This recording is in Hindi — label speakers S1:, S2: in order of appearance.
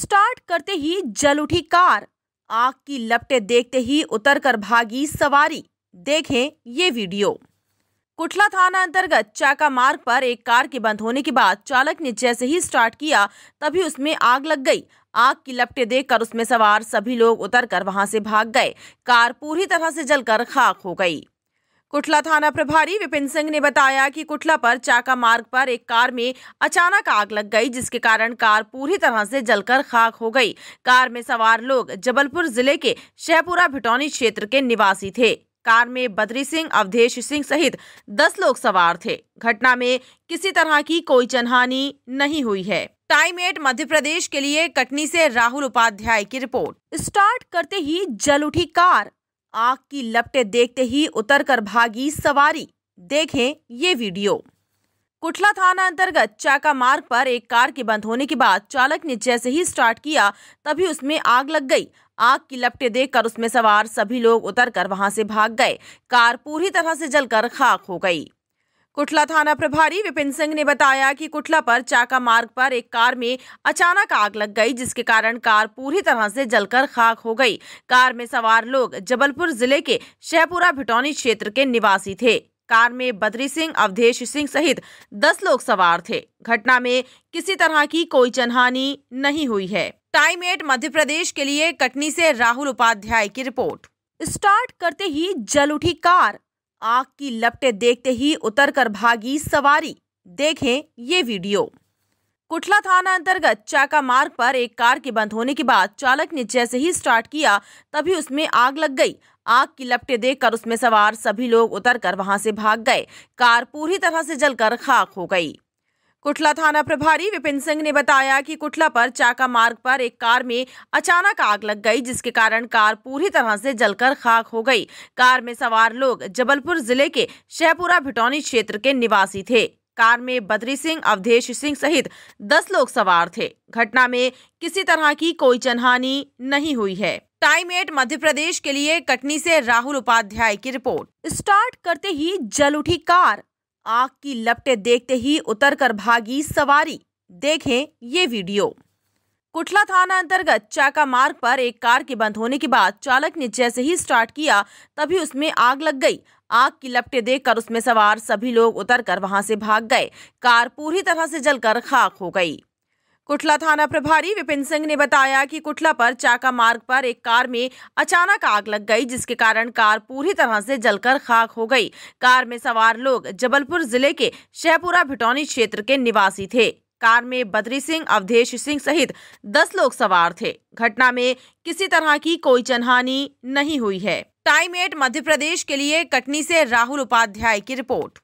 S1: स्टार्ट करते ही जल उठी कार आग की लपटे देखते ही उतर कर भागी सवारी देखें ये वीडियो कुठला थाना अंतर्गत चाका मार्ग पर एक कार के बंद होने के बाद चालक ने जैसे ही स्टार्ट किया तभी उसमें आग लग गई आग की लपटे देखकर उसमें सवार सभी लोग उतर कर वहां से भाग गए कार पूरी तरह से जलकर खाक हो गई कुटला थाना प्रभारी विपिन सिंह ने बताया कि कुटला पर चाका मार्ग पर एक कार में अचानक आग लग गई जिसके कारण कार पूरी तरह से जलकर खाक हो गई कार में सवार लोग जबलपुर जिले के शहपुरा भिटौनी क्षेत्र के निवासी थे कार में बद्री सिंह अवधेश सिंह सहित दस लोग सवार थे घटना में किसी तरह की कोई जनहानि नहीं हुई है टाइम एट मध्य प्रदेश के लिए कटनी से राहुल उपाध्याय की रिपोर्ट स्टार्ट करते ही जल उठी कार आग की लपटे देखते ही उतर कर भागी सवारी देखें ये वीडियो कुठला थाना अंतर्गत चाका मार्ग पर एक कार के बंद होने के बाद चालक ने जैसे ही स्टार्ट किया तभी उसमें आग लग गई आग की लपटे देखकर उसमें सवार सभी लोग उतरकर वहां से भाग गए कार पूरी तरह से जलकर खाक हो गई कुटला थाना प्रभारी विपिन सिंह ने बताया कि कुटला पर चाका मार्ग पर एक कार में अचानक आग लग गई जिसके कारण कार पूरी तरह से जलकर खाक हो गई कार में सवार लोग जबलपुर जिले के शहपुरा भिटौनी क्षेत्र के निवासी थे कार में बद्री सिंह अवधेश सिंह सहित दस लोग सवार थे घटना में किसी तरह की कोई जनहानि नहीं हुई है टाइम एट मध्य प्रदेश के लिए कटनी से राहुल उपाध्याय की रिपोर्ट स्टार्ट करते ही जल उठी कार आग की लपटें देखते ही उतर कर भागी सवारी देखें ये वीडियो कुठला थाना अंतर्गत चाका मार्ग पर एक कार के बंद होने के बाद चालक ने जैसे ही स्टार्ट किया तभी उसमें आग लग गई आग की लपटें देखकर उसमें सवार सभी लोग उतरकर वहां से भाग गए कार पूरी तरह से जलकर खाक हो गई कुटला थाना प्रभारी विपिन सिंह ने बताया कि कुटला पर चाका मार्ग पर एक कार में अचानक आग लग गई जिसके कारण कार पूरी तरह से जलकर खाक हो गई कार में सवार लोग जबलपुर जिले के शहपुरा भिटौनी क्षेत्र के निवासी थे कार में बद्री सिंह अवधेश सिंह सहित दस लोग सवार थे घटना में किसी तरह की कोई जनहानि नहीं हुई है टाइम एट मध्य प्रदेश के लिए कटनी से राहुल उपाध्याय की रिपोर्ट स्टार्ट करते ही जल उठी कार आग की लपटें देखते ही उतर कर भागी सवारी देखें ये वीडियो कुठला थाना अंतर्गत चाका मार्ग पर एक कार के बंद होने के बाद चालक ने जैसे ही स्टार्ट किया तभी उसमें आग लग गई आग की लपटे देखकर उसमें सवार सभी लोग उतरकर वहां से भाग गए कार पूरी तरह से जलकर खाक हो गई कुटला थाना प्रभारी विपिन सिंह ने बताया कि कुटला पर चाका मार्ग पर एक कार में अचानक आग लग गई जिसके कारण कार पूरी तरह से जलकर खाक हो गई कार में सवार लोग जबलपुर जिले के शहपुरा भिटौनी क्षेत्र के निवासी थे कार में बद्री सिंह अवधेश सिंह सहित दस लोग सवार थे घटना में किसी तरह की कोई जनहानि नहीं हुई है टाइम एट मध्य प्रदेश के लिए कटनी से राहुल उपाध्याय की रिपोर्ट